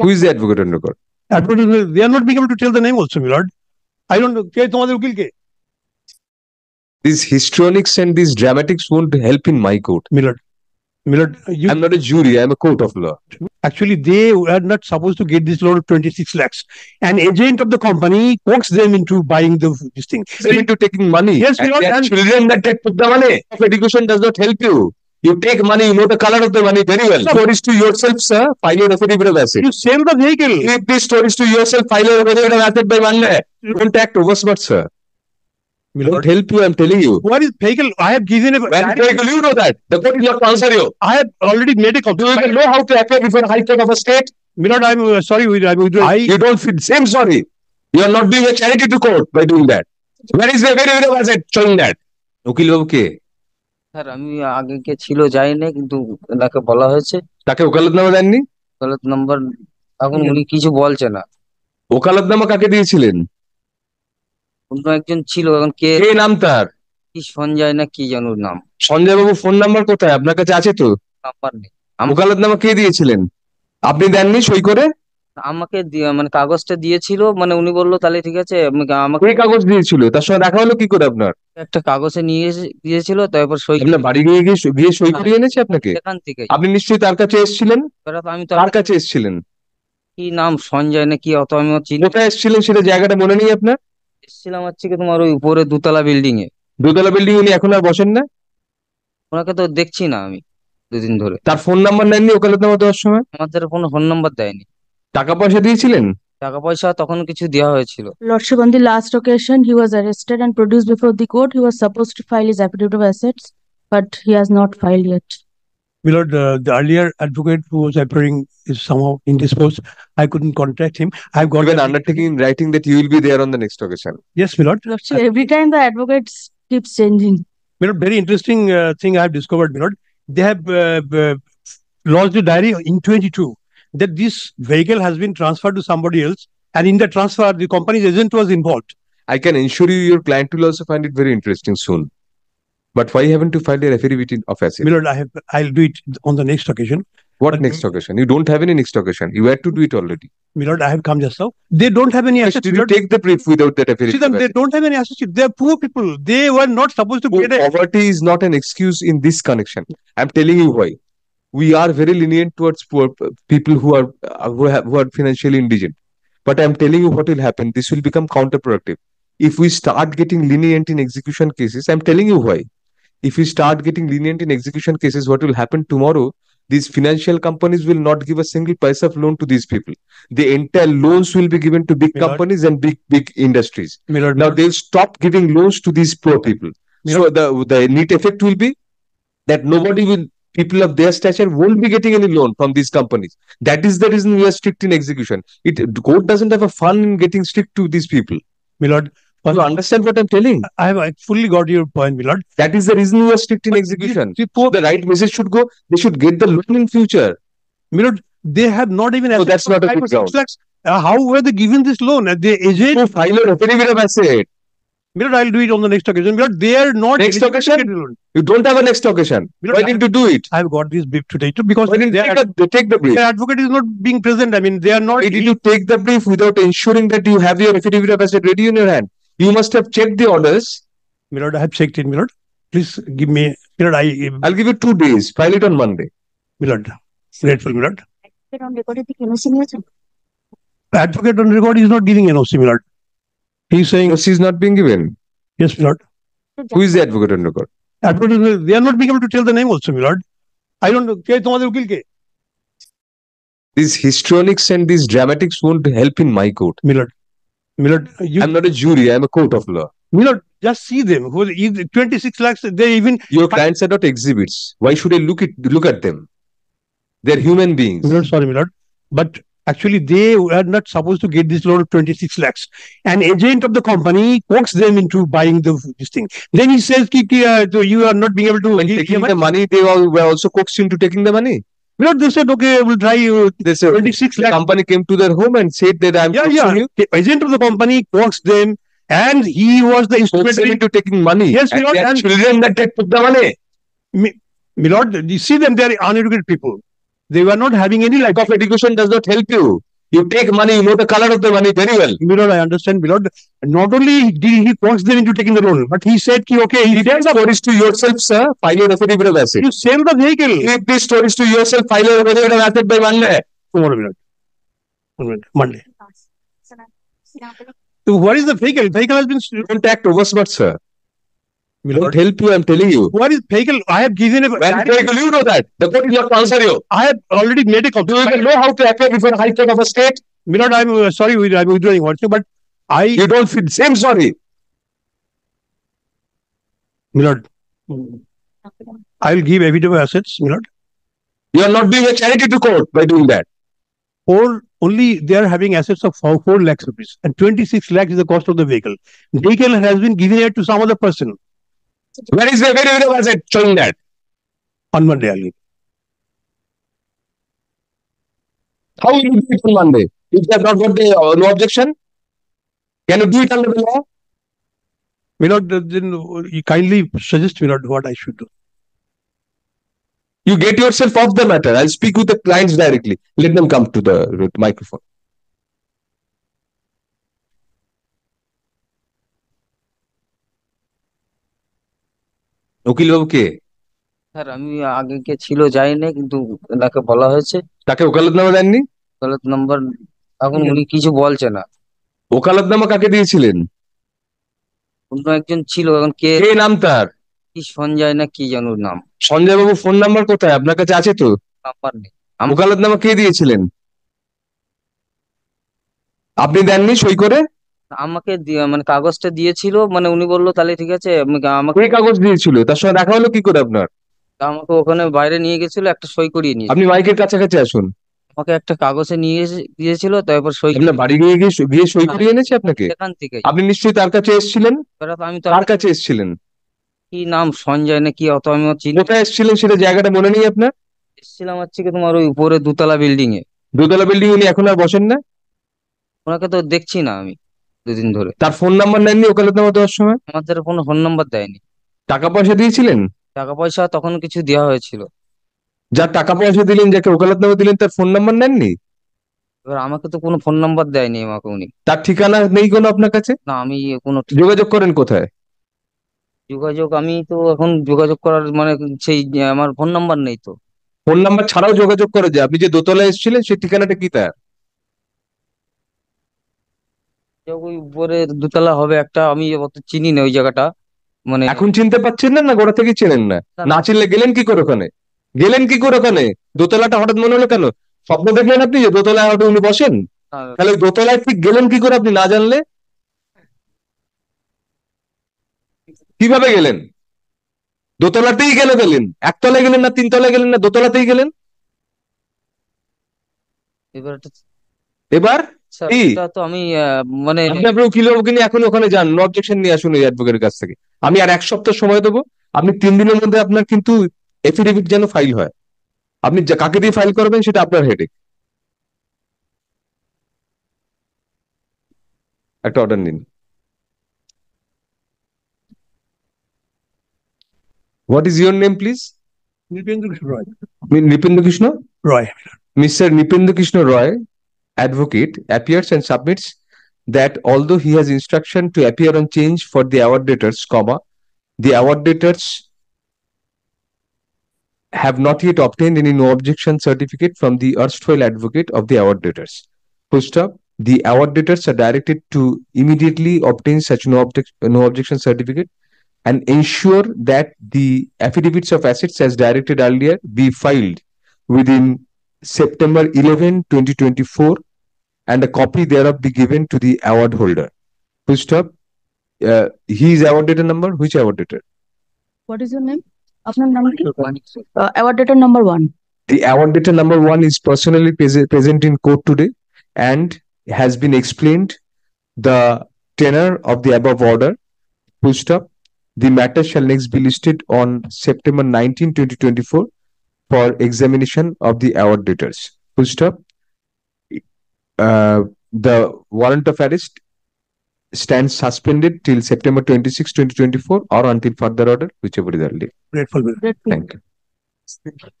Who is the advocate in the Advocate, they are not being able to tell the name also, my lord. I don't know. These histrionics and these dramatics won't help in my court. My lord. My lord, you... I'm not a jury. I'm a court of law. Actually, they are not supposed to get this loan of 26 lakhs. An agent of the company coax them into buying the, this thing. They're into taking money. Yes, my lord. And, and children that take the money. Education does not help you. You take money, you know the color of the money very well. Stories to yourself, sir, phylorefertive of acid. You same the vehicle. Keep these stories to yourself, phylorefertive of acid by one lakh. You don't act oversmart, sir. We don't help you, I'm telling you. What is vehicle? I have given a... When vehicle, you know that. The court is not to answer you. I have already made a complaint. Do you even know how to appear before a high court of a state? Milord, I'm uh, sorry. I, I, you don't feel... Same sorry. You are not doing a charity to court by doing that. Where is the very, very, very showing that? Okay. Okay. Sir আমি আগে কে ছিল যাইনি কিন্তু তাকে বলা হয়েছে তাকে ওকালতনামা দেননি ওকালত নাম্বার এখন উনি কিছু বলছে না ওকালতনামা কাকে দিয়েছিলেন অন্য একজন ছিল এখন কে কে নাম তার কি সঞ্জয় না কি জানুর নাম সঞ্জয় বাবু ফোন নাম্বার কোথায় আপনার কাছে আছে তো নাম্বার নেই ওকালতনামা কে দিয়েছিলেন আপনি দেননি সই করে আমাকে মানে কাগজটা দিয়েছিল মানে উনি বললো তাহলে ঠিক আছে আমাকে কে কাগজ দিয়েছিল তার সঙ্গে দেখা হলো কি করে আপনার একটা কাগজে নিয়ে দিয়েছিল তারপর সই আপনার বাড়ি গিয়ে গিয়ে গিয়ে সই করে এনেছে আপনাকে এখান থেকে আপনি নিশ্চয়ই তার কাছে এসেছিলেন আমি তো তার কাছে এসেছিলেন কি নাম সঞ্জয় না কি অত আমি চিনি কোথায় এসেছিলেন সেটা জায়গাটা মনে নেই আপনার এসেছিলাম হচ্ছে কি তোমার ওই উপরে দোতলা বিল্ডিং এ দোতলা বিল্ডিং উনি এখন আর বসেন না ওনাকে তো দেখছি না আমি দুদিন ধরে তার ফোন নাম্বার নেননি ওখানে তোমার দেওয়ার সময় আমার কোনো ফোন নাম্বার দেয়নি টাকা পয়সা দিয়েছিলেন টাকা পয়সা তখন কিছু দেওয়া হয়েছিল Lordship on the last occasion, he was arrested and produced before the court. He was supposed to file his affidavit of assets, but he has not filed yet. Milord, uh, the earlier advocate who was appearing is somehow indisposed. I couldn't contact him. I've got an undertaking in writing that you will be there on the next occasion. Yes, Milord. lord. every time the advocates keeps changing. Milord, very interesting uh, thing I've discovered, Milord, They have uh, uh lodged the diary in 22 that this vehicle has been transferred to somebody else, and in the transfer, the company's agent was involved. I can assure you, your client will also find it very interesting soon. But why haven't you filed a affidavit of asset? Milord, I have. I'll do it on the next occasion. What but next occasion? You don't have any next occasion. You had to do it already. Milord, I have come just now. They don't have any assets. Did you take the brief without that affidavit? See them, they don't have any assets. They are poor people. They were not supposed to poor get Poverty is not an excuse in this connection. I'm telling you why we are very lenient towards poor people who are who, have, who are financially indigent. But I'm telling you what will happen. This will become counterproductive. If we start getting lenient in execution cases, I'm telling you why. If we start getting lenient in execution cases, what will happen tomorrow? These financial companies will not give a single price of loan to these people. The entire loans will be given to big Milord. companies and big big industries. Milord, now they'll stop giving loans to these poor people. So the the neat effect will be that nobody will people of their stature won't be getting any loan from these companies. That is the reason we are strict in execution. It court doesn't have a fun in getting strict to these people. Milord, well, you understand what I'm telling? I have I fully got your point, Milord. That is the reason we are strict in but execution. People, the right message should go. They should get the loan in future. Milord, they have not even. So that's not a good ground. Uh, how were they given this loan? Uh, they agent. So, final affidavit of asset. Milot, I'll do it on the next occasion. Milot, they are not. Next occasion? You don't have a next occasion. Milot, Why didn't you do it? I've got this brief today too because Why didn't they take, ad- a, take the brief. Their advocate is not being present. I mean, they are not. Why did you take the brief without ensuring that you have your affidavit of asset ready in your hand? You must have checked the orders. Milot, I have checked it, Milot. Please give me. Milot, I. I'll give you two days. File it on Monday. Milot, grateful, Milot. Advocate on record is not giving NOC, Milot. He's saying she's not being given. Yes, my lord. Who is the advocate under court? Advocate, they are not being able to tell the name also, my lord. I don't know. These histrionics and these dramatics won't help in my court. My lord. My lord, you... I'm not a jury. I'm a court of law. My lord, just see them. 26 lakhs? They even your clients are not exhibits. Why should I look at look at them? They're human beings. My lord, sorry, my lord, but Actually, they were not supposed to get this loan of 26 lakhs. An agent of the company coaxed them into buying the, this thing. Then he says, ki, ki, uh, so you are not being able to when take the money. the money. They were also coaxed into taking the money. You know, they said, okay, we'll try you. Uh, they said, 26 lakhs. The company came to their home and said that I'm yeah, yeah. you. The agent of the company coaxed them and he was the instrument into taking money. Yes, and Milord. And children that they took the money. Mi, Milord, you see them, they are uneducated people. They were not having any lack of education does not help you. You take money, you know the color of the money very well. My know. I understand, my know. Not only did he coax them into taking the loan, but he said, ki, okay, he tells the stories to yourself, sir, file your affidavit of asset. You sell the vehicle. Keep these stories to yourself, file your affidavit of asset by Monday. Tomorrow, Monday. What is the vehicle? Vehicle has been... attacked over smart, sir not help you. I'm telling you. What is Pagel? I have given it. Well, Pagel, you know that. The court is not answer I have already made a complaint. Do you even know how to appear before High Court of a state? Milord, I'm uh, sorry, I'm withdrawing you. but I. You don't feel same sorry. Milord, I'll give evidence assets, Milord. You are not doing a charity to court by doing that. Or only they are having assets of 4, 4 lakhs rupees and 26 lakhs is the cost of the vehicle. Vehicle has been given here to some other person. Where is the where, where was it showing that? On Monday only. How will you do it on Monday? If they have not got the uh, no objection, can you do it under the law? We not uh, then uh, you kindly suggest me not what I should do. You get yourself off the matter. I'll speak with the clients directly. Let them come to the, the microphone. উকিলবাবু কে sir আমি আগে কে ছিল যাইনি কিন্তু তাকে বলা হয়েছে তাকে ওকালতনামা দেননি নাম্বার এখন উনি কিছু বলছে না ওকালতনামা কাকে দিয়েছিলেন অন্য একজন ছিল এখন কে কে নাম তার কি সঞ্জয় না কি জানুর নাম সঞ্জয় বাবু ফোন নাম্বার কোথায় আপনার কাছে আছে তো নাম্বার নেই ওকালতনামা কে দিয়েছিলেন আপনি দেননি সই করে আমাকে মানে কাগজটা দিয়েছিল মানে উনি বললো তাহলে ঠিক আছে আমাকে কাগজ দিয়েছিল তার সঙ্গে দেখা হলো কি করে আপনার আমাকে ওখানে বাইরে নিয়ে গেছিল একটা সই করিয়ে নিয়ে আপনি মাইকের কাছাকাছি আসুন আমাকে একটা কাগজে নিয়ে গিয়েছিল তারপর সই আপনি বাড়ি গিয়ে গিয়ে সই হ্যাঁ। করিয়ে এনেছে আপনাকে এখান থেকে আপনি নিশ্চয়ই তার কাছে এসেছিলেন আমি তার কাছে এসেছিলেন কি নাম সঞ্জয় না কি অত আমি চিনি কোথায় এসেছিলেন সেটা জায়গাটা মনে নেই আপনার এসেছিলাম হচ্ছে কি তোমার ওই উপরে দোতলা বিল্ডিং এ দোতলা বিল্ডিং উনি এখন আর বসেন না ওনাকে তো দেখছি না আমি দুদিন ধরে তার ফোন নাম্বার নেননি ওকালতনামা দেওয়ার সময় আমাদের কোনো ফোন নাম্বার দেয়নি টাকা পয়সা দিয়েছিলেন টাকা পয়সা তখন কিছু দেওয়া হয়েছিল যার টাকা পয়সা দিলেন যাকে নামে দিলেন তার ফোন নাম্বার নেননি এবার আমাকে তো কোনো ফোন নাম্বার দেয়নি আমাকে উনি তার ঠিকানা নেই কোনো আপনার কাছে না আমি ইয়ে কোনো যোগাযোগ করেন কোথায় যোগাযোগ আমি তো এখন যোগাযোগ করার মানে সেই আমার ফোন নাম্বার নেই তো ফোন নাম্বার ছাড়াও যোগাযোগ করে যায় আপনি যে দোতলায় এসেছিলেন সেই ঠিকানাটা কি তার উপরে দুতলা হবে একটা আমি অত চিনি না ওই জায়গাটা মানে এখন চিনতে পারছেন না না গোড়া থেকে চেনেন না না চিনলে গেলেন কি করে ওখানে গেলেন কি করে ওখানে দোতলাটা হঠাৎ মনে হলো কেন স্বপ্ন দেখলেন আপনি যে দোতলায় হঠাৎ উনি বসেন তাহলে দোতলায় ঠিক গেলেন কি করে আপনি না জানলে কিভাবে গেলেন দোতলাতেই গেলে গেলেন একতলায় গেলেন না তিনতলায় গেলেন না দোতলাতেই গেলেন এবার এবার আমি মানে- এখন ওখানে যান অবজেকশন নিয়ে আসুন এই অ্যাডভোকেটের কাছ থেকে আমি আর এক সপ্তাহ সময় দেবো আপনি তিন দিনের মধ্যে আপনার কিন্তু এফিডেভিট যেন ফাইল হয় আপনি কাকে দিয়ে ফাইল করবেন সেটা আপনার হেডে একটা অর্ডার নিন what is your name please Nripendra Krishna Roy Nripendra Krishna Roy mister Nripendra Krishna Roy advocate appears and submits that although he has instruction to appear on change for the award debtors, comma, the award debtors have not yet obtained any no objection certificate from the erstwhile advocate of the award debtors. Full stop. The award debtors are directed to immediately obtain such no, no objection certificate and ensure that the affidavits of assets as directed earlier be filed within September 11, 2024 and a copy thereof be given to the award holder. Push up. Uh, he is awarded a number. Which awarded it? What is your name? আপনার uh, number one. The ডেটার number one. is personally present in court today and has been explained the tenor of the above order. Full up. The matter shall next be listed on September 19, 2024 for examination of the award debtors. Full up. Uh, the warrant of arrest stands suspended till September 26, 2024 or until further order, whichever is earlier. Grateful. Grateful. Thank you.